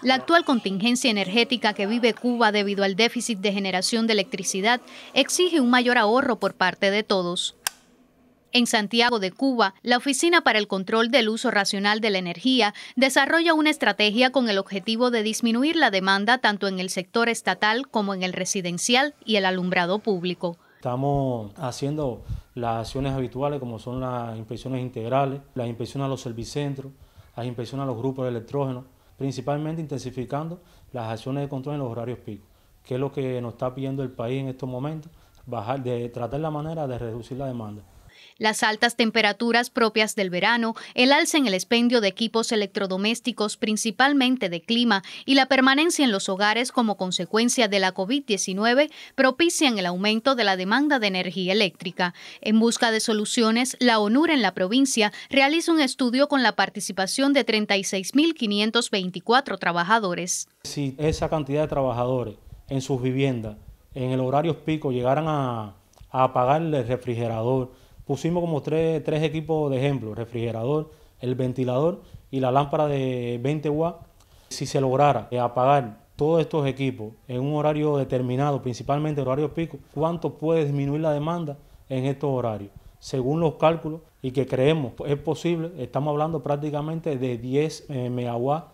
La actual contingencia energética que vive Cuba debido al déficit de generación de electricidad exige un mayor ahorro por parte de todos. En Santiago de Cuba, la Oficina para el Control del Uso Racional de la Energía desarrolla una estrategia con el objetivo de disminuir la demanda tanto en el sector estatal como en el residencial y el alumbrado público. Estamos haciendo las acciones habituales como son las inspecciones integrales, las inspecciones a los servicentros, las inspecciones a los grupos de electrógeno, principalmente intensificando las acciones de control en los horarios pico, que es lo que nos está pidiendo el país en estos momentos, bajar, de tratar la manera de reducir la demanda. Las altas temperaturas propias del verano, el alza en el expendio de equipos electrodomésticos, principalmente de clima, y la permanencia en los hogares como consecuencia de la COVID-19 propician el aumento de la demanda de energía eléctrica. En busca de soluciones, la ONUR en la provincia realiza un estudio con la participación de 36.524 trabajadores. Si esa cantidad de trabajadores en sus viviendas en el horario pico llegaran a apagar el refrigerador, pusimos como tres, equipos de ejemplo, refrigerador, el ventilador y la lámpara de 20 watts. Si se lograra eh, apagar todos estos equipos en un horario determinado, principalmente horario pico, cuánto puede disminuir la demanda en estos horarios. Según los cálculos y que creemos es posible, estamos hablando prácticamente de 10 eh, megawatts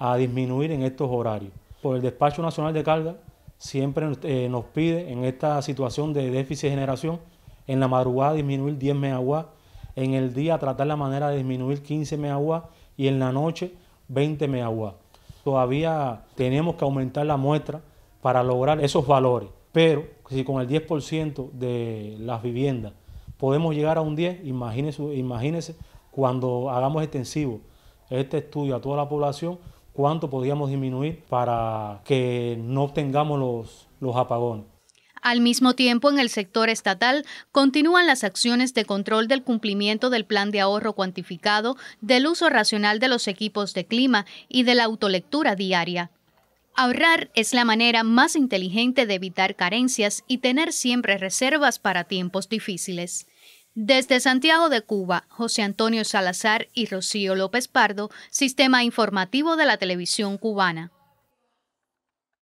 a disminuir en estos horarios. Por el Despacho Nacional de Carga siempre eh, nos pide en esta situación de déficit de generación en la madrugada disminuir 10 megawatts, en el día tratar la manera de disminuir 15 megawatts y en la noche 20 megawatts. Todavía tenemos que aumentar la muestra para lograr esos valores, pero si con el 10% de las viviendas podemos llegar a un 10, imagínense, cuando hagamos extensivo este estudio a toda la población, cuánto podríamos disminuir para que no obtengamos los, los apagones. Al mismo tiempo, en el sector estatal continúan las acciones de control del cumplimiento del plan de ahorro cuantificado, del uso racional de los equipos de clima y de la autolectura diaria. Ahorrar es la manera más inteligente de evitar carencias y tener siempre reservas para tiempos difíciles. Desde Santiago de Cuba, José Antonio Salazar y Rocío López Pardo, Sistema Informativo de la Televisión Cubana.